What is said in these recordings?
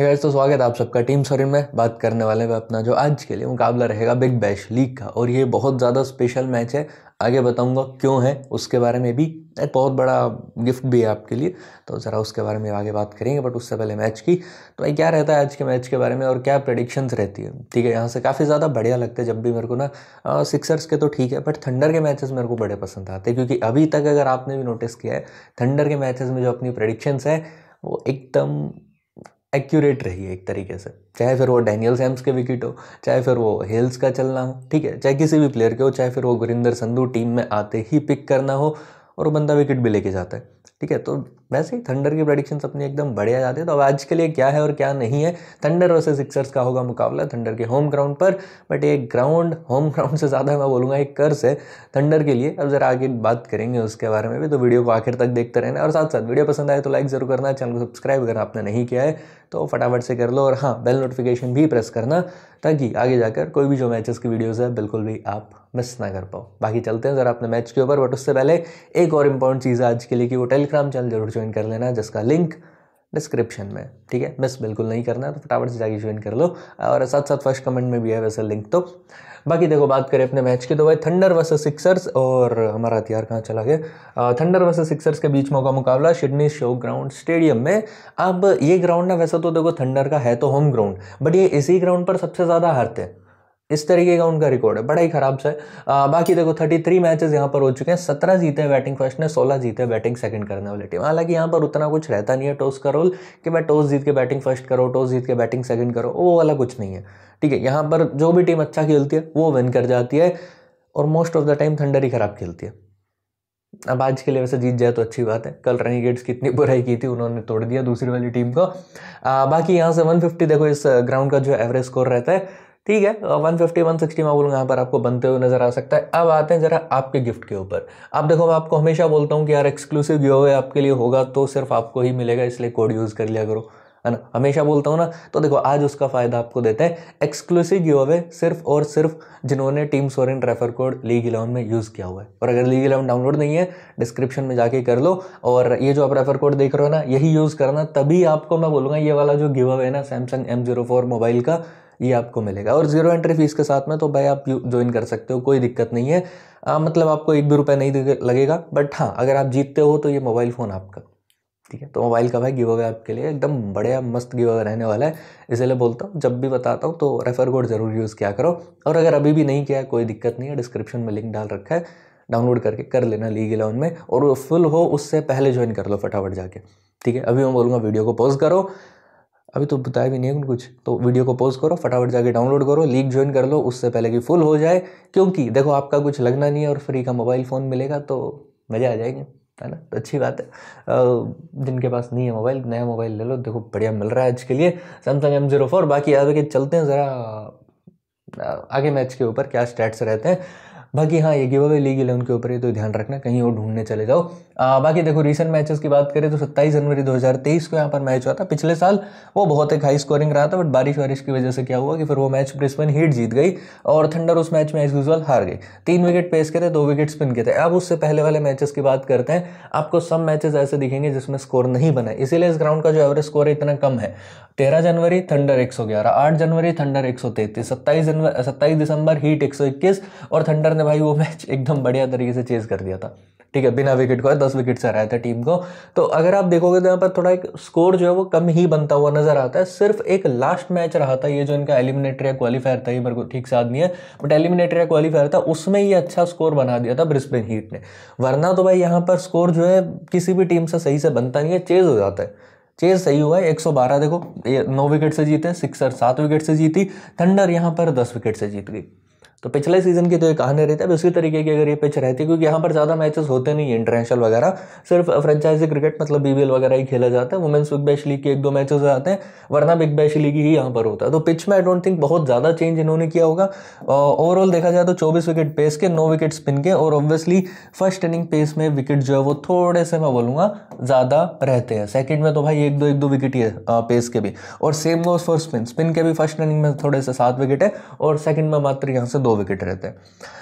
guys तो स्वागत है आप सबका टीम सॉरी में बात करने वाले हैं अपना जो आज के लिए मुकाबला रहेगा बिग बैश लीग का और ये बहुत ज़्यादा स्पेशल मैच है आगे बताऊंगा क्यों है उसके बारे में भी एक बहुत बड़ा गिफ्ट भी है आपके लिए तो ज़रा उसके बारे में आगे बात करेंगे बट उससे पहले मैच की तो भाई क्या रहता है आज के मैच के बारे में और क्या प्रडिक्शंस रहती है ठीक है यहाँ से काफ़ी ज़्यादा बढ़िया लगता है जब भी मेरे को ना सिक्सर्स के तो ठीक है बट थंडर के मैचेस मेरे को बड़े पसंद आते हैं क्योंकि अभी तक अगर आपने भी नोटिस किया है थंडर के मैचेस में जो अपनी प्रडिक्शंस है वो एकदम एक्यूरेट रही है एक तरीके से चाहे फिर वो डैनियल सैम्स के विकेट हो चाहे फिर वो हेल्स का चलना हो ठीक है चाहे किसी भी प्लेयर के हो चाहे फिर वो गुरिंदर संधू टीम में आते ही पिक करना हो और वो बंदा विकेट भी लेके जाता है ठीक है तो वैसे ही थंडर की प्रडिक्शन अपनी एकदम बढ़िया जाती है तो अब आज के लिए क्या है और क्या नहीं है थंडर वर्सेस सिक्सर्स का होगा मुकाबला थंडर के होम ग्राउंड पर बट एक ग्राउंड होम ग्राउंड से ज़्यादा मैं बोलूँगा एक कर्स है थंडर के लिए अब ज़रा आगे बात करेंगे उसके बारे में भी तो वीडियो को आखिर तक देखते रहना और साथ साथ वीडियो पसंद आए तो लाइक ज़रूर करना चैनल को सब्सक्राइब अगर आपने नहीं किया है तो फटाफट से कर लो और हाँ बेल नोटिफिकेशन भी प्रेस करना ताकि आगे जाकर कोई भी जो मैचेस की वीडियोज़ है बिल्कुल भी आप मिस ना कर पाओ बाकी चलते हैं ज़रा अपने मैच के ऊपर बट उससे पहले एक और इंपॉर्टेंट चीज़ है आज के लिए कि वो टेलीग्राम चैनल जरूर ज्वाइन कर लेना जिसका लिंक डिस्क्रिप्शन में ठीक है मिस बिल्कुल नहीं करना है तो फटाफट से जाके ज्वाइन कर लो और साथ साथ फर्स्ट कमेंट में भी है वैसे लिंक तो बाकी देखो बात करें अपने मैच की तो भाई थंडर वर्सेस सिक्सर्स और हमारा हथियार कहाँ चला गया थंडर वर्सेस सिक्सर्स के बीच में होगा मुकाबला शिडनी शो ग्राउंड स्टेडियम में अब ये ग्राउंड ना वैसे तो देखो थंडर का है तो होम ग्राउंड बट ये इसी ग्राउंड पर सबसे ज़्यादा हारते हैं इस तरीके का उनका रिकॉर्ड है बड़ा ही खराब सा है बाकी देखो 33 मैचेस यहाँ पर हो चुके हैं 17 जीते हैं बैटिंग फर्स्ट ने 16 जीते हैं बैटिंग सेकंड करने वाली टीम हालांकि यहाँ पर उतना कुछ रहता नहीं है टॉस का रोल कि मैं टॉस जीत के बैटिंग फर्स्ट करो टॉस जीत के बैटिंग सेकंड करो वो वाला कुछ नहीं है ठीक है यहाँ पर जो भी टीम अच्छा खेलती है वो विन कर जाती है और most of the time Thunder ही खराब खेलती है अब आज के लिए वैसे जीत जाए तो अच्छी बात है कल गेट्स की इतनी बुराई की थी उन्होंने तोड़ दिया दूसरी वाली टीम को बाकी यहाँ से 150 देखो इस ग्राउंड का जो एवरेज स्कोर रहता है ठीक है 150 160 मैं बोलूँगा यहाँ पर आपको बनते हुए नज़र आ सकता है अब आते हैं ज़रा आपके गिफ्ट के ऊपर आप देखो मैं आपको हमेशा बोलता हूँ कि यार एक्सक्लूसिव गिव अवे आपके लिए होगा तो सिर्फ आपको ही मिलेगा इसलिए कोड यूज़ कर लिया करो है ना हमेशा बोलता हूँ ना तो देखो आज उसका फ़ायदा आपको देते हैं एक्सक्लूसिव गिव अवे सिर्फ और सिर्फ जिन्होंने टीम सोरेन रेफर कोड लीग इलेवन में यूज़ किया हुआ है और अगर लीग इलेवन डाउनलोड नहीं है डिस्क्रिप्शन में जाके कर लो और ये जो आप रेफर कोड देख रहे हो ना यही यूज़ करना तभी आपको मैं बोलूँगा ये वाला जो गिव अवे है ना सैमसंग एम मोबाइल का ये आपको मिलेगा और ज़ीरो एंट्री फीस के साथ में तो भाई आप ज्वाइन कर सकते हो कोई दिक्कत नहीं है आ, मतलब आपको एक भी रुपये नहीं लगेगा बट हाँ अगर आप जीतते हो तो ये मोबाइल फ़ोन आपका ठीक है तो मोबाइल का भाई गिव अवे आपके लिए एकदम बढ़िया मस्त गिव अवे रहने वाला है इसलिए बोलता हूँ जब भी बताता हूँ तो रेफ़र कोड ज़रूर यूज़ किया करो और अगर अभी भी नहीं किया कोई दिक्कत नहीं है डिस्क्रिप्शन में लिंक डाल रखा है डाउनलोड करके कर लेना लीग ऑन में और फुल हो उससे पहले ज्वाइन कर लो फटाफट जाके ठीक है अभी मैं बोलूँगा वीडियो को पॉज करो अभी तो बताया भी नहीं है कुछ तो वीडियो को पोज करो फटाफट जाके डाउनलोड करो लीग ज्वाइन कर लो उससे पहले कि फुल हो जाए क्योंकि देखो आपका कुछ लगना नहीं है और फ्री का मोबाइल फ़ोन मिलेगा तो मज़ा आ जाएंगे है ना तो अच्छी बात है जिनके पास नहीं है मोबाइल नया मोबाइल ले लो देखो बढ़िया मिल रहा है आज के लिए सैमसंग एम जीरो फोर बाकी आगे चलते हैं ज़रा आगे मैच के ऊपर क्या स्टैट्स रहते हैं बाकी हाँ ये गिव अवे लीग इलेवन के ऊपर ही तो ध्यान रखना कहीं और ढूंढने चले जाओ बाकी देखो रिसेंट मैचेस की बात करें तो सत्ताईस जनवरी 2023 को यहाँ पर मैच हुआ था पिछले साल वो बहुत एक हाई स्कोरिंग रहा था बट बारिश वारिश की वजह से क्या हुआ कि फिर वो मैच ब्रिस्बेन हीट जीत गई और थंडर उस मैच में एज यूजल हार गई तीन विकेट पेस के थे दो विकेट स्पिन के थे अब उससे पहले वाले मैचेस की बात करते हैं आपको सब मैचेस ऐसे दिखेंगे जिसमें स्कोर नहीं बना इसीलिए इस ग्राउंड का जो एवरेज स्कोर है इतना कम है तेरह जनवरी थंडर एक सौ ग्यारह आठ जनवरी थंडर एक सौ तैंतीस सत्ताईस जनवरी सत्ताईस दिसंबर हीट एक सौ इक्कीस और थंडर ने भाई वो मैच एकदम बढ़िया तरीके से चेज कर दिया था ठीक है बिना विकेट को दस विकेट से रहता था टीम को तो अगर आप देखोगे तो यहाँ पर थोड़ा एक स्कोर जो है वो कम ही बनता हुआ नजर आता है सिर्फ एक लास्ट मैच रहा था ये जो इनका एलिमिनेटरी क्वालिफायर था ये मेरे को ठीक से याद नहीं है बट एलिमिनेटरी क्वालिफायर था उसमें ये अच्छा स्कोर बना दिया था ब्रिस्बेन हीट ने वरना तो भाई यहाँ पर स्कोर जो है किसी भी टीम से सही से बनता नहीं है चेज हो जाता है चेज सही हुआ है 112 देखो ये नौ विकेट से जीते सिक्सर सात विकेट से जीती थंडर यहाँ पर दस विकेट से जीत गई तो पिछले सीजन की तो ये कहानी रहती है अब उसी तरीके की अगर ये पिच रहती है क्योंकि यहाँ पर ज़्यादा मैचेस होते नहीं है इंटरनेशनल वगैरह सिर्फ फ्रेंचाइजी क्रिकेट मतलब बी वगैरह ही खेला जाता है वुमेंस बिग बैश लीग के एक दो मैचेस आते हैं वरना बिग बैश लीग ही यहाँ पर होता है तो पिच में आई डोंट थिंक बहुत ज़्यादा चेंज इन्होंने किया होगा ओवरऑल देखा जाए तो चौबीस विकेट पेस के नौ विकेट स्पिन के और ऑब्वियसली फर्स्ट इनिंग पेस में विकेट जो है वो थोड़े से मैं बोलूँगा ज़्यादा रहते हैं सेकेंड में तो भाई एक दो एक दो विकेट ही है पेस के भी और same goes for spin spin के भी फर्स्ट इनिंग में थोड़े से सात विकेट है और सेकेंड में मात्र यहाँ से दो विकेट रहते हैं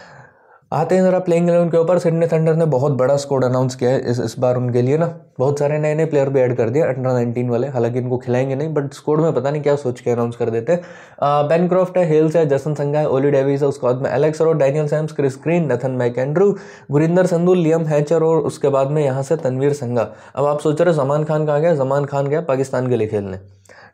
आते हैं ज़रा प्लेइंग एलेवन के ऊपर सिडनी थंडर ने बहुत बड़ा स्कोर अनाउंस किया है इस इस बार उनके लिए ना बहुत सारे नए नए प्लेयर भी ऐड कर दिए अंडर नाइनटीन वाले हालांकि इनको खिलाएंगे नहीं बट स्कोर में पता नहीं क्या सोच के अनाउंस कर देते हैं बैनक्रॉफ्ट है हेल्स है जसन संघा है ओली डेविस है उसके बाद में एलेक्स और Daniel Sams Chris Green Nathan McAndrew Gurinder Sandhu Liam Hatcher और उसके बाद में यहाँ से तनवीर संघा अब आप सोच रहे हो जमान खान कहाँ गया जमान खान गया पाकिस्तान के लिए खेलने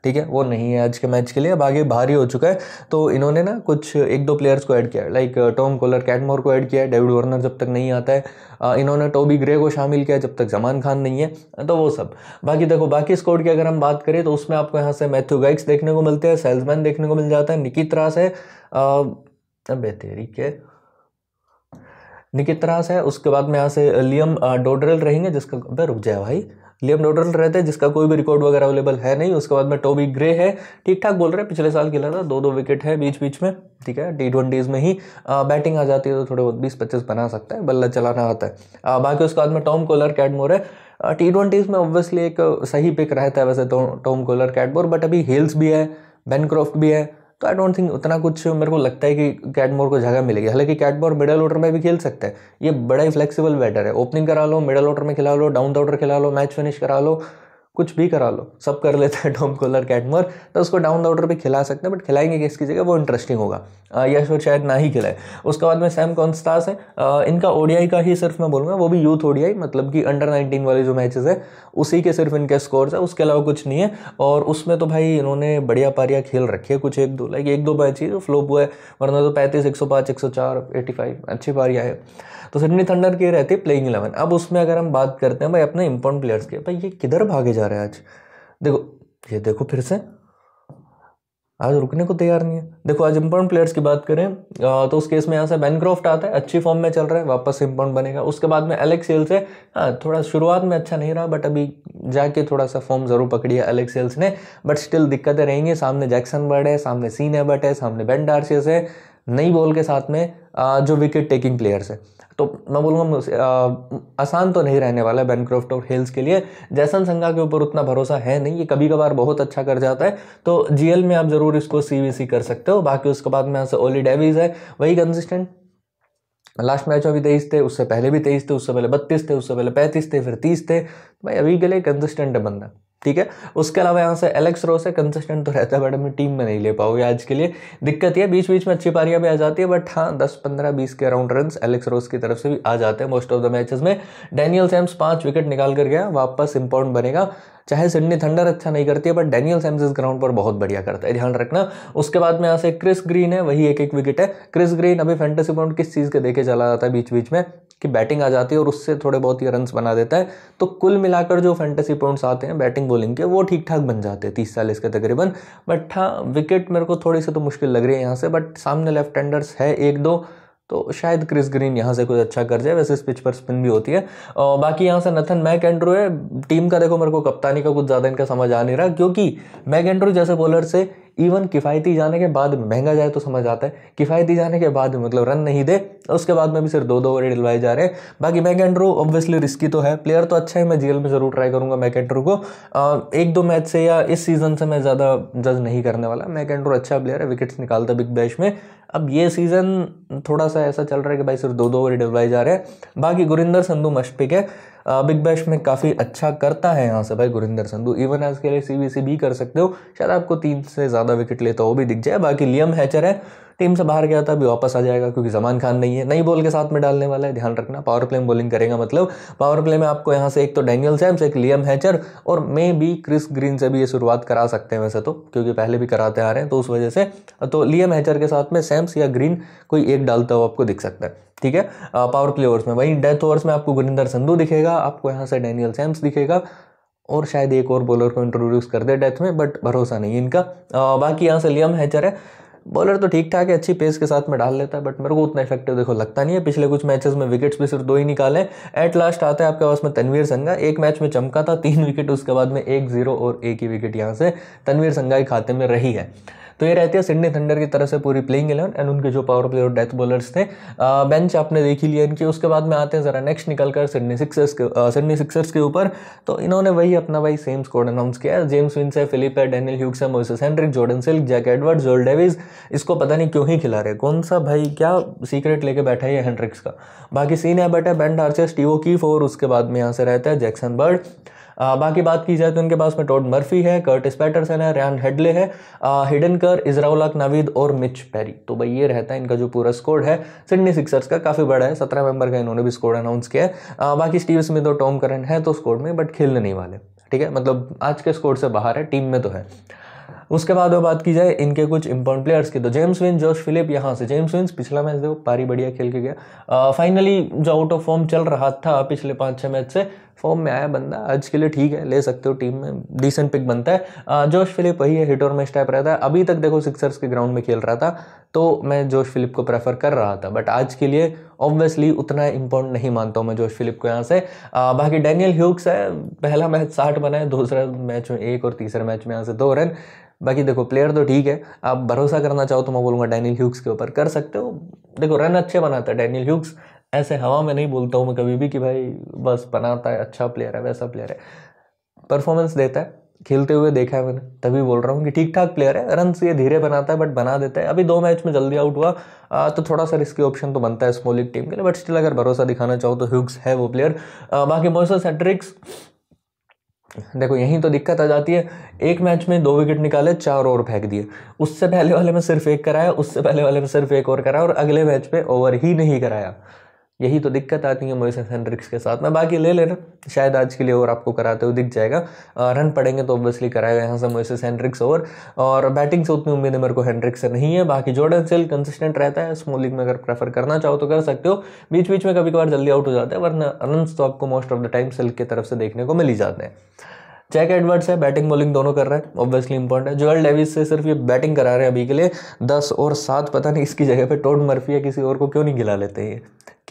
ठीक है वो नहीं है आज के मैच के लिए अब आगे भारी हो चुका है तो इन्होंने ना कुछ एक दो प्लेयर्स को ऐड किया लाइक टॉम कोलर कैटमोर को ऐड किया है डेविड वर्नर uh, जब तक नहीं आता है uh, इन्होंने टोबी ग्रे को शामिल किया जब तक जमान खान नहीं है uh, तो वो सब बाकी देखो बाकी स्कोर की अगर हम बात करें तो उसमें आपको यहाँ से मैथ्यू गाइक्स देखने को मिलते हैं सेल्समैन देखने को मिल जाता है निकित रास है अब तेरी के निकित रास है उसके बाद में यहाँ से लियम डोडरल रहेंगे जिसका रुक जाए भाई लियम नोडल रहते हैं जिसका कोई भी रिकॉर्ड वगैरह अवेलेबल है नहीं उसके बाद में टोबी ग्रे है ठीक ठाक बोल रहे हैं पिछले साल खेला था दो दो विकेट है बीच बीच में ठीक है टी ट्वेंटीज़ में ही आ, बैटिंग आ जाती है तो थोड़े बहुत बीस पच्चीस बना सकता है बल्ला चलाना आता है आ, बाकी उसके बाद में टॉम कोलर कैडमोर है टी ट्वेंटीज़ में ऑब्वियसली एक सही पिक रहता है वैसे तो टॉम कोलर कैडमोर बट अभी हिल्स भी है बेनक्रॉफ्ट भी है तो आई डोंट थिंक उतना कुछ मेरे को लगता है कि कैटमोर को जगह मिलेगी हालांकि कैटमोर मिडल ऑर्डर में भी खेल सकते हैं ये बड़ा ही फ्लेक्सिबल बैटर है ओपनिंग करा लो मिडल ऑर्डर में खिला लो डाउन द ऑर्डर खिला लो मैच फिनिश करा लो कुछ भी करा लो सब कर लेते हैं टॉम कॉलर कैटमर तो उसको डाउन द ऑर्डर खिला सकते हैं बट खिलाएंगे किसकी जगह वो इंटरेस्टिंग होगा या फिर शायद ना ही खिलाए उसके बाद में सैम कॉन्स्टास है आ, इनका ओडीआई का ही सिर्फ मैं बोलूँगा वो भी यूथ ओडीआई मतलब कि अंडर नाइनटीन वाले जो मैचेस है उसी के सिर्फ इनके स्कोर्स है उसके अलावा कुछ नहीं है और उसमें तो भाई इन्होंने बढ़िया पारिया खेल रखी है कुछ एक दो लाइक एक दो मैच ही फ्लोप हुआ है वरना तो पैंतीस एक सौ पाँच एक सौ चार एटी फाइव अच्छी पारियाँ है तो सिडनी थंडर की रहती है प्लेइंग इलेवन अब उसमें अगर हम बात करते हैं भाई अपने इम्पोर्टेंट प्लेयर्स के भाई ये किधर भागे जा रहे हैं आज देखो ये देखो फिर से आज रुकने को तैयार नहीं है देखो आज इम्पोर्टेंट प्लेयर्स की बात करें तो उस केस में यहाँ से बैनक्रॉफ्ट आता है अच्छी फॉर्म में चल रहा है वापस इम्पोर्टेंट बनेगा उसके बाद में एलेक्स सेल्स है हाँ थोड़ा शुरुआत में अच्छा नहीं रहा बट अभी जाके थोड़ा सा फॉर्म जरूर पकड़ी है एलेक्स सेल्स ने बट स्टिल दिक्कतें रहेंगी सामने जैक्सन बर्ड है सामने सीन एबर्ट है सामने बेन डार्सियस है नई बॉल के साथ में जो विकेट टेकिंग प्लेयर्स है तो मैं बोलूँगा आसान तो नहीं रहने वाला है बैनक्रॉफ्ट और हेल्स के लिए जैसन संघा के ऊपर उतना भरोसा है नहीं ये कभी कभार बहुत अच्छा कर जाता है तो जीएल में आप ज़रूर इसको सीवीसी कर सकते हो बाकी उसके बाद में यहाँ से ओली डेविज है वही कंसिस्टेंट लास्ट मैच में भी तेईस थे उससे पहले भी तेईस थे उससे पहले बत्तीस थे उससे पहले पैंतीस थे फिर तीस थे तो भाई अभी के लिए कंसिस्टेंट है बंदा ठीक है उसके अलावा यहाँ से एलेक्स रोस है कंसिस्टेंट तो रहता है बट अपनी टीम में नहीं ले पाओगे आज के लिए दिक्कत यह बीच बीच में अच्छी पारियाँ भी आ जाती है बट हाँ दस पंद्रह बीस के अराउंड रन एलेक्स रोस की तरफ से भी आ जाते हैं मोस्ट ऑफ द मैचेस में डैनियल सैम्स पाँच विकेट निकाल कर गया वापस इम्पोर्टेंट बनेगा चाहे सिडनी थंडर अच्छा नहीं करती है बट डैनियल सैम्स इस ग्राउंड पर बहुत बढ़िया करता है ध्यान रखना उसके बाद में यहाँ से क्रिस ग्रीन है वही एक एक विकेट है क्रिस ग्रीन अभी फैंटेसी पॉइंट किस चीज़ के देखे चला जाता है बीच बीच में कि बैटिंग आ जाती है और उससे थोड़े बहुत ही रन बना देता है तो कुल मिलाकर जो फैंटेसी पॉइंट्स आते हैं बैटिंग बॉलिंग के वो ठीक ठाक बन जाते हैं तीस चालीस के तकरीबन बट हाँ विकेट मेरे को थोड़ी सी तो मुश्किल लग रही है यहाँ से बट सामने लेफ्ट हैंडर्स है एक दो तो शायद क्रिस ग्रीन यहाँ से कुछ अच्छा कर जाए वैसे इस पिच पर स्पिन भी होती है और बाकी यहाँ से नथन मैक एंड्रो है टीम का देखो मेरे को कप्तानी का कुछ ज़्यादा इनका समझ आ नहीं रहा क्योंकि मैक एंड्रो जैसे बॉलर से इवन किफ़ायती जाने के बाद महंगा जाए तो समझ आता है किफ़ायती जाने के बाद मतलब रन नहीं दे उसके बाद में भी सिर्फ दो दो ओवर डलवाए जा रहे हैं बाकी मैक एंड्रो ऑब्वियसली रिस्की तो है प्लेयर तो अच्छा है मैं जीएल में ज़रूर ट्राई करूंगा मैक एंड्रो को एक दो मैच से या इस सीज़न से मैं ज़्यादा जज नहीं करने वाला मैक एंड्रो अच्छा प्लेयर है विकेट्स निकालता बिग बैश में अब ये सीज़न थोड़ा सा ऐसा चल रहा है कि भाई सिर्फ दो दो ओवर डलवाए जा रहे हैं बाकी गुरिंदर संधु मशपिक है बिग बैश में काफ़ी अच्छा करता है यहाँ से भाई गुरिंदर संधु इवन आज के लिए सी भी कर सकते हो शायद आपको तीन से ज़्यादा विकेट लेता वो भी दिख जाए बाकी लियम हैचर है टीम से बाहर गया था अभी वापस आ जाएगा क्योंकि जमान खान नहीं है नई बॉल के साथ में डालने वाला है ध्यान रखना पावर प्ले में बॉलिंग करेगा मतलब पावर प्ले में आपको यहाँ से एक तो डैनियल सैम्स एक लियम हैचर और मे भी क्रिस ग्रीन से भी ये शुरुआत करा सकते हैं वैसे तो क्योंकि पहले भी कराते आ रहे हैं तो उस वजह से तो लियम हैचर के साथ में सैम्स या ग्रीन कोई एक डालता हुआ आपको दिख सकता है ठीक है पावर प्ले ओवर्स में वहीं डेथ ओवर्स में आपको गुरिंदर संधू दिखेगा आपको यहाँ से डैनियल सैम्स दिखेगा और शायद एक और बॉलर को इंट्रोड्यूस कर दे डेथ में बट भरोसा नहीं इनका आ, बाकी यहाँ से लियम हैचर है बॉलर तो ठीक ठाक है अच्छी पेस के साथ में डाल लेता है बट मेरे को उतना इफेक्टिव देखो लगता नहीं है पिछले कुछ मैचेस में विकेट्स भी सिर्फ दो ही निकाले एट लास्ट आता है आपके पास में तनवीर संघा एक मैच में चमका था तीन विकेट उसके बाद में एक जीरो और एक ही विकेट यहाँ से तनवीर संघा के खाते में रही है तो ये रहती है सिडनी थंडर की तरफ से पूरी प्लेइंग इलेवन एंड उनके जो पावर प्लेयर डेथ बॉलर्स थे बेंच आपने देखी लिया इनकी उसके बाद में आते हैं ज़रा नेक्स्ट निकल कर सिडनी सिक्सर्स के सिडनी सिक्सर्स के ऊपर तो इन्होंने वही अपना भाई सेम स्कोर अनाउंस किया है जेम्स विंस है फिलिप है डेनियल ह्यूक्स है Moises Henriques Jordan Silk Jack Edwards Joel Davies इसको पता नहीं क्यों ही खिला रहे कौन सा भाई क्या सीक्रेट लेके बैठा है हेनरिक्स का बाकी सीन है बैठा है बेंड आर्चर स्टीवो की फोर उसके बाद में यहाँ से रहता है जैक्सन बर्ड बाकी बात की जाए तो इनके पास में टोड मर्फी है कर्ट स्पैटरसन है रैन हेडले है हिडन कर इजराउलाक नावीद और मिच पेरी तो भाई ये रहता है इनका जो पूरा स्कोर है सिडनी सिक्सर्स का काफ़ी बड़ा है सत्रह मेंबर का इन्होंने भी स्कोर अनाउंस किया है बाकी स्टीव स्मिथ और टॉम करन है तो स्कोर में बट खेलने नहीं वाले ठीक है मतलब आज के स्कोर से बाहर है टीम में तो है उसके बाद वो बात की जाए इनके कुछ इंपॉर्टेंट प्लेयर्स की तो जेम्स विंस जोश फिलिप यहाँ से जेम्स विंस पिछला मैच देखो पारी बढ़िया खेल के गया फाइनली जो आउट ऑफ फॉर्म चल रहा था पिछले पाँच छः मैच से फॉर्म में आया बंदा आज के लिए ठीक है ले सकते हो टीम में डिसेंट पिक बनता है जोश फिलिप वही है हिट और मैच टाइप रहता है अभी तक देखो सिक्सर्स के ग्राउंड में खेल रहा था तो मैं जोश फिलिप को प्रेफर कर रहा था बट आज के लिए ऑब्वियसली उतना इंपॉर्टेंट नहीं मानता हूँ मैं जोश फिलिप को यहाँ से बाकी डैनियल ह्यूक्स है पहला मैच साठ बनाए दूसरा मैच में एक और तीसरे मैच में यहाँ से दो रन बाकी देखो प्लेयर तो ठीक है आप भरोसा करना चाहो तो मैं बोलूँगा डैनियल ह्यूक्स के ऊपर कर सकते हो देखो रन अच्छे बनाता है डैनियल ह्यूक्स ऐसे हवा में नहीं बोलता हूँ मैं कभी भी कि भाई बस बनाता है अच्छा प्लेयर है वैसा प्लेयर है परफॉर्मेंस देता है खेलते हुए देखा है मैंने तभी बोल रहा हूँ कि ठीक ठाक प्लेयर है रन ये धीरे बनाता है बट बना देता है अभी दो मैच में जल्दी आउट हुआ आ, तो थोड़ा सा रिस्की ऑप्शन तो बनता है स्मॉल टीम के लिए बट स्टिल अगर भरोसा दिखाना चाहो तो ह्यूग्स है वो प्लेयर आ, बाकी मोइसर सेट्रिक्स देखो यहीं तो दिक्कत आ जाती है एक मैच में दो विकेट निकाले चार ओवर फेंक दिए उससे पहले वाले में सिर्फ एक कराया उससे पहले वाले में सिर्फ एक ओवर कराया और अगले मैच में ओवर ही नहीं कराया यही तो दिक्कत आती है मोइस हेनरिक्स के साथ मैं बाकी ले ले रहा शायद आज के लिए ओवर आपको कराते हुए दिख जाएगा रन पड़ेंगे तो ऑब्वियसली कराएगा यहाँ से मोइस हेनरिक्स ओवर और बैटिंग से उतनी उम्मीद है मेरे को हेनरिक्स से नहीं है बाकी जोर्डन सेल कंसिस्टेंट रहता है स्मॉल लीग में अगर प्रेफर करना चाहो तो कर सकते हो बीच बीच में कभी कभार जल्दी आउट हो जाता है वरना रन तो आपको मोस्ट ऑफ द टाइम सेल की तरफ से देखने को मिल ही जाते हैं जैक एडवर्ड्स है बैटिंग बॉलिंग दोनों कर रहे हैं ऑब्वियसली इंपॉर्टेंट है जोएल डेविस से सिर्फ ये बैटिंग करा रहे हैं अभी के लिए दस और सात पता नहीं इसकी जगह पे टोड मर्फी या किसी और को क्यों नहीं गिला लेते ये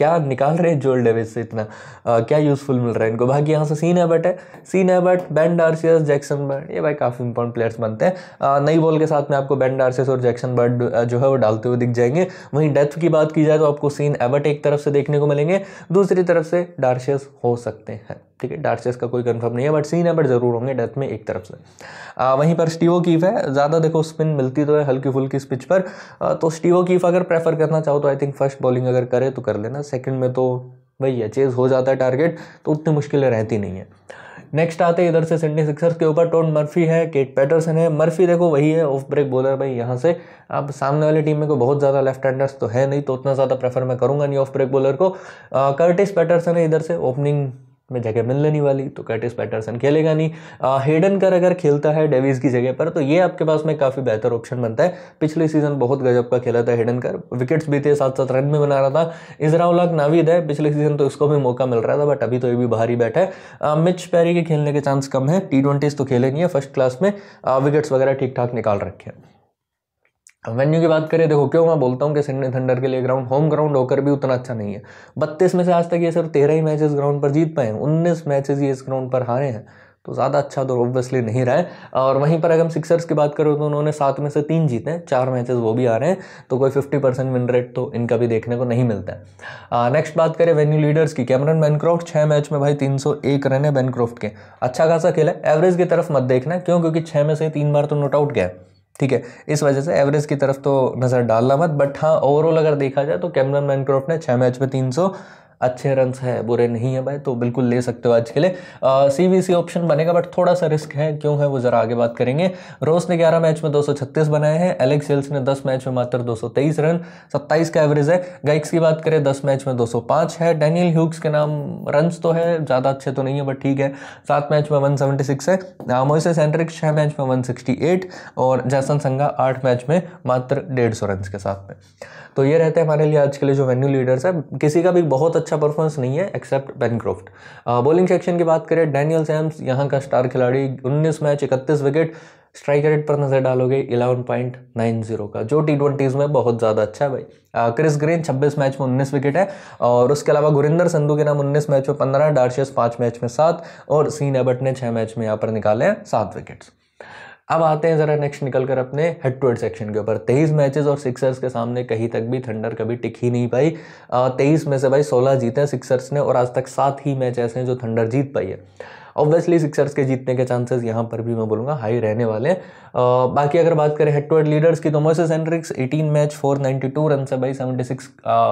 क्या निकाल रहे हैं जोल डेविस से इतना आ, क्या यूज़फुल मिल रहा है इनको बाकी यहाँ से सीन है बट है सीन है but Ben Dwarshuis Jackson Bird ये भाई काफ़ी इंपॉर्टेंट प्लेयर्स बनते हैं नई बॉल के साथ में आपको बैन डार्सियस और जैक्सन बर्ड जो है वो डालते हुए दिख जाएंगे वहीं डेथ की बात की जाए तो आपको सीन एबर्ट एक तरफ से देखने को मिलेंगे दूसरी तरफ से डार्शियस हो सकते हैं ठीक है डार्चेस का कोई कन्फर्म नहीं है बट सीन है बट ज़रूर होंगे डेथ में एक तरफ से आ, वहीं पर स्टीवो कीफ है ज़्यादा देखो स्पिन मिलती तो है हल्की फुल्की स्पिच पर आ, तो स्टीवो कीफ अगर प्रेफर करना चाहो तो आई थिंक फर्स्ट बॉलिंग अगर करे तो कर लेना सेकंड में तो है चेज हो जाता है टारगेट तो उतनी मुश्किलें रहती नहीं है नेक्स्ट आते हैं इधर से सिडनी सिक्सर्स के ऊपर टोन मर्फी है केट पैटरसन है मर्फी देखो वही है ऑफ ब्रेक बॉलर भाई यहाँ से अब सामने वाली टीम में को बहुत ज़्यादा लेफ्ट हैंडर्स तो है नहीं तो उतना ज़्यादा प्रेफर मैं करूँगा नहीं ऑफ ब्रेक बॉलर को कर्टिस पैटरसन है इधर से ओपनिंग में जगह मिलने नहीं वाली तो कर्टिस पैटरसन खेलेगा नहीं हेडन कर अगर खेलता है डेविस की जगह पर तो ये आपके पास में काफ़ी बेहतर ऑप्शन बनता है पिछले सीजन बहुत गजब का खेला था हेडन कर विकेट्स भी थे साथ साथ रन भी बना रहा था इसराउल हक नाविद है पिछले सीजन तो इसको भी मौका मिल रहा था बट अभी तो ये भी बाहर ही बैठा है मिच पैरी के खेलने के चांस कम है टी तो खेले नहीं है फर्स्ट क्लास में विकेट्स वगैरह ठीक ठाक निकाल रखे हैं वेन्यू की बात करें देखो क्यों मैं बोलता हूँ कि सिडनी थंडर के लिए ग्राउंड होम ग्राउंड होकर भी उतना अच्छा नहीं है बत्तीस में से आज तक ये सिर्फ तेरह ही मैचेस ग्राउंड पर जीत पाए हैं उन्नीस मैचेस ये इस ग्राउंड पर हारे हैं तो ज़्यादा अच्छा तो ऑब्वियसली नहीं रहा है और वहीं पर अगर हम सिक्सर्स की बात करें तो उन्होंने सात में से तीन जीते हैं चार मैचेस वो भी आ रहे हैं तो कोई फिफ्टी परसेंट विन रेट तो इनका भी देखने को नहीं मिलता है नेक्स्ट बात करें वेन्यू लीडर्स की कैमरन बैनक्रॉफ्ट छः मैच में भाई तीन सौ एक रन है बैनक्रॉफ्ट के अच्छा खासा खेल है एवरेज की तरफ मत देखना क्यों क्योंकि छः में से तीन बार तो नोट आउट गया है ठीक है इस वजह से एवरेज की तरफ तो नज़र डालना मत बट हाँ ओवरऑल अगर देखा जाए तो कैमरन मैनक्रॉफ्ट ने छः मैच में तीन सौ अच्छे रन है बुरे नहीं है भाई तो बिल्कुल ले सकते हो आज के लिए सी वी सी ऑप्शन बनेगा बट थोड़ा सा रिस्क है क्यों है वो ज़रा आगे बात करेंगे रोस ने ग्यारह मैच में 236 बनाए हैं एलेक्स हिल्स ने 10 मैच में मात्र 223 रन 27 का एवरेज है गाइक्स की बात करें 10 मैच में 205 है डैनियल ह्यूक्स के नाम रन तो है ज़्यादा अच्छे तो नहीं है बट ठीक है सात मैच में वन है मोइसे सेंट्रिक छः मैच में वन और जैसन संघा आठ मैच में मात्र डेढ़ सौ रन के साथ में तो ये रहते हैं हमारे लिए आज के लिए जो वेन्यू लीडर्स है किसी का भी बहुत अच्छा अच्छा परफॉर्मेंस नहीं है एक्सेप्ट बैनक्रॉफ्ट बॉलिंग सेक्शन की बात करें डैनियल सैम्स यहाँ का स्टार खिलाड़ी उन्नीस मैच इकतीस विकेट स्ट्राइक रेट पर नजर डालोगे 11.90 का जो टी ट्वेंटीज़ में बहुत ज़्यादा अच्छा है भाई क्रिस ग्रीन 26 मैच में 19 विकेट है और उसके अलावा गुरिंदर संधू के नाम 19 मैच में 15 डार्शियस 5 मैच में 7 और सीन एबट ने 6 मैच में यहाँ पर निकाले हैं सात विकेट्स अब आते हैं ज़रा नेक्स्ट निकल कर अपने हेड टू हेड सेक्शन के ऊपर तेईस मैचेस और सिक्सर्स के सामने कहीं तक भी थंडर कभी टिक ही नहीं पाई तेईस में से भाई सोलह जीते हैं सिक्सर्स ने और आज तक सात ही मैच ऐसे हैं जो थंडर जीत पाई है ऑब्वियसली सिक्सर्स के जीतने के चांसेस यहाँ पर भी मैं बोलूँगा हाई रहने वाले हैं बाकी अगर बात करें हेड टू हेड लीडर्स की तो मोसेस एंड्रिक्स 18 मैच 492 रन से भाई 76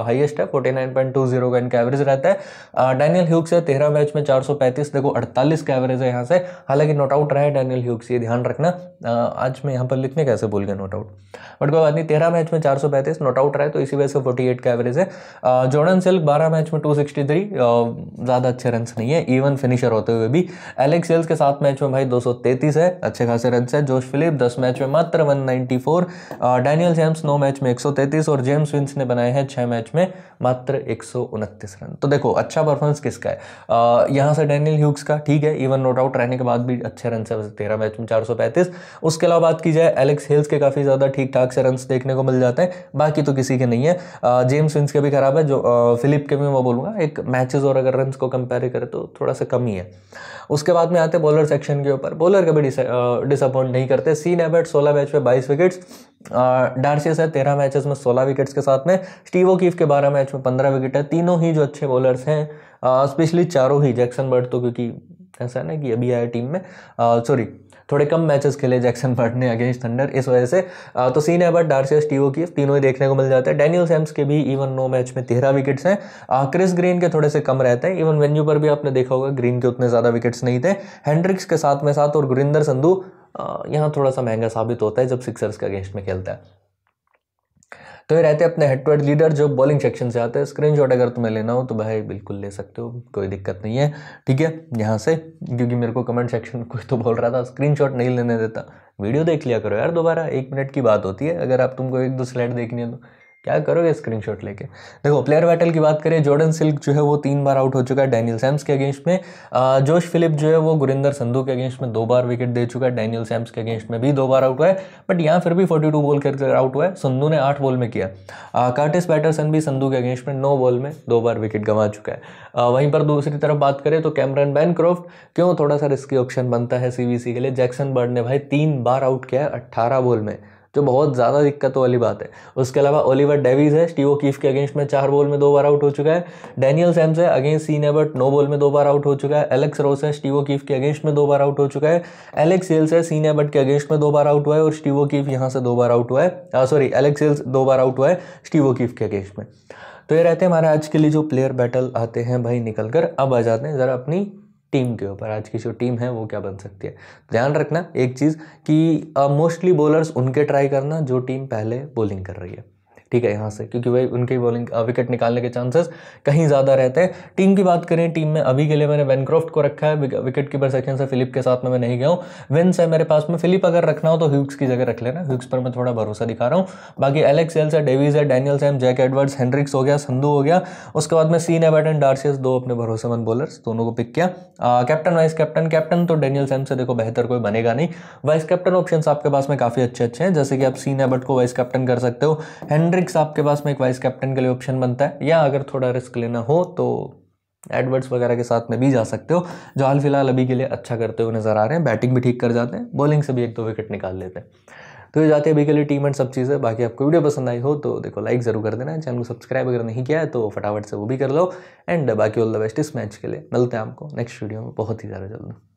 हाइस्ट है 49.20 का इनका एवरेज रहता है डैनियल ह्यूक्स है तेरह मैच में 435 देखो 48 का एवरेज है यहाँ से हालांकि नोट आउट रहा है डैनियल ह्यूक्स ये ध्यान रखना आज मैं यहाँ पर लिखने कैसे भूल गया नोट आउट बट कोई बात नहीं तेरह मैच में चार सौ पैंतीस नोट आउट रहा है तो इसी वजह से फोर्टी एट का एवरेज है जॉर्डन सिल्क बारह मैच में टू सिक्सटी थ्री ज़्यादा अच्छे रन नहीं है इवन फिनिशर होते हुए भी एलेक्स सेल्स के सात मैच में भाई दो सौ तैतीस है अच्छे खासे रन है जोश फिलिप सददेव दस मैच में मात्र वन फोर डैनियल जेम्स नौ मैच में एक सौ 133 और जेम्स विंस ने बनाए हैं छः मैच में मात्र एक सौ उनतीस रन तो देखो अच्छा परफॉर्मेंस किसका है यहाँ से डैनियल ह्यूग्स का ठीक है इवन नोट आउट रहने के बाद भी अच्छे रन से तेरह मैच में चार उसके अलावा बात की जाए एलेक्स हिल्स के काफ़ी ज़्यादा ठीक ठाक से रन देखने को मिल जाते हैं बाकी तो किसी के नहीं है जेम्स विंस के भी खराब है जो फिलिप के भी मैं बोलूँगा एक मैचेज और अगर रन को कंपेयर करें तो थोड़ा सा कम ही है उसके बाद में आते बॉलर सेक्शन के ऊपर बॉलर कभी डिसअपॉइंट नहीं करते सीन एबर्ट सोलह मैच में बाईस विकेट्स डार्सियस है तेरह मैचेस में सोलह विकेट्स के साथ में स्टीवो कीफ के बारह मैच में पंद्रह विकेट है तीनों ही जो अच्छे बॉलर्स हैं स्पेशली चारों ही जैक्सन बर्ड तो क्योंकि ऐसा है ना कि अभी आया टीम में सॉरी थोड़े कम मैचेस खेले जैक्सन बर्ड ने अगेंस्ट थंडर इस वजह से आ, तो सीन है बट डार्सियस टीओ की तीनों ही देखने को मिल जाते हैं डैनियल सैम्स के भी इवन नो मैच में तेरह विकेट्स हैं क्रिस ग्रीन के थोड़े से कम रहते हैं इवन वेन्यू पर भी आपने देखा होगा ग्रीन के उतने ज़्यादा विकेट्स नहीं थे हैंड्रिक्स के साथ में साथ और गुरिंदर संधु यहाँ थोड़ा सा महंगा साबित होता है जब सिक्सर्स के अगेंस्ट में खेलता है तो ये रहते हैं अपने हेड टू हेड लीडर जो बॉलिंग सेक्शन से आते हैं शॉट अगर तुम्हें लेना हो तो भाई बिल्कुल ले सकते हो कोई दिक्कत नहीं है ठीक है यहाँ से क्योंकि मेरे को कमेंट सेक्शन में तो बोल रहा था शॉट नहीं लेने देता वीडियो देख लिया करो यार दोबारा एक मिनट की बात होती है अगर आप तुमको एक दो स्लाइड देखनी है तो क्या करोगे स्क्रीनशॉट लेके देखो प्लेयर बैटल की बात करें जॉर्डन सिल्क जो है वो तीन बार आउट हो चुका है डैनियल सैम्स के अगेंस्ट में जोश फिलिप जो है वो गुरिंदर संधू के अगेंस्ट में दो बार विकेट दे चुका है डैनियल सैम्स के अगेंस्ट में भी दो बार आउट हुआ है बट यहाँ फिर भी फोर्टी टू बॉल करके आउट हुआ है संधू ने आठ बॉल में किया कार्टिस बैटरसन भी संधू के अगेंस्ट में नौ बॉल में दो बार विकेट गंवा चुका है वहीं पर दूसरी तरफ बात करें तो कैमरन बैनक्रॉफ्ट क्यों थोड़ा सा रिस्की ऑप्शन बनता है सी के लिए जैक्सन बर्ड ने भाई तीन बार आउट किया है अट्ठारह बॉल में जो बहुत ज़्यादा दिक्कतों वाली बात है उसके अलावा ओलिवर डेविज है स्टीवो कीफ के अगेंस्ट में चार बॉल में दो बार आउट हो चुका है डैनियल सैम्स है अगेंस्ट सीन नेबर्ट नौ बॉल में दो बार आउट हो चुका है एलेक्स रोस है स्टीवो कीफ के अगेंस्ट में दो बार आउट हो चुका है एलेक्स सेल्स है सीन नेबर्ट के अगेंस्ट में दो बार आउट हुआ है और स्टीवो कीफ यहाँ से दो बार आउट हुआ है सॉरी एलेक्स सेल्स दो बार आउट हुआ है स्टीवो कीफ के अगेंस्ट में तो ये रहते हैं हमारे आज के लिए जो प्लेयर बैटल आते हैं भाई निकल कर अब आ जाते हैं ज़रा अपनी टीम के ऊपर आज की जो टीम है वो क्या बन सकती है ध्यान रखना एक चीज़ कि मोस्टली uh, बॉलर्स उनके ट्राई करना जो टीम पहले बॉलिंग कर रही है ठीक है यहाँ से क्योंकि भाई उनके बॉलिंग विकेट निकालने के चांसेस कहीं ज़्यादा रहते हैं टीम की बात करें टीम में अभी के लिए मैंने वैनक्रॉफ्ट को रखा है विकेट कीपर सेक्शन से फिलिप के साथ में मैं नहीं गया हूँ विन्स है मेरे पास में फिलिप अगर रखना हो तो ह्यूक्स की जगह रख लेना ह्यूक्स पर मैं थोड़ा भरोसा दिखा रहा हूँ बाकी एलेक्स एल्स है डेविज है Daniel Sam Jack Edwards Henriques हो गया संधु हो गया उसके बाद में सीन एवर्ट एंड डार्सियस दो अपने भरोसेमंद बॉलर्स दोनों को पिक किया कैप्टन वाइस कैप्टन कैप्टन तो डेनियल सैम से देखो बेहतर कोई बनेगा नहीं वाइस कैप्टन ऑप्शन आपके पास में काफ़ी अच्छे अच्छे हैं जैसे कि आप सीन एबर्ट को वाइस कैप्टन कर सकते हो हेनरी रिक्स आपके पास में एक वाइस कैप्टन के लिए ऑप्शन बनता है या अगर थोड़ा रिस्क लेना हो तो एडवर्ड्स वगैरह के साथ में भी जा सकते हो जो हाल फिलहाल अभी के लिए अच्छा करते हुए नज़र आ रहे हैं बैटिंग भी ठीक कर जाते हैं बॉलिंग से भी एक दो विकेट निकाल लेते हैं तो ये जाते हैं अभी के लिए टीम एंड सब चीज़ें बाकी आपको वीडियो पसंद आई हो तो देखो लाइक ज़रूर कर देना चैनल को सब्सक्राइब अगर नहीं किया है तो फटाफट से वो भी कर लो एंड बाकी ऑल द बेस्ट इस मैच के लिए मिलते हैं आपको नेक्स्ट वीडियो में बहुत ही ज़्यादा जल्दी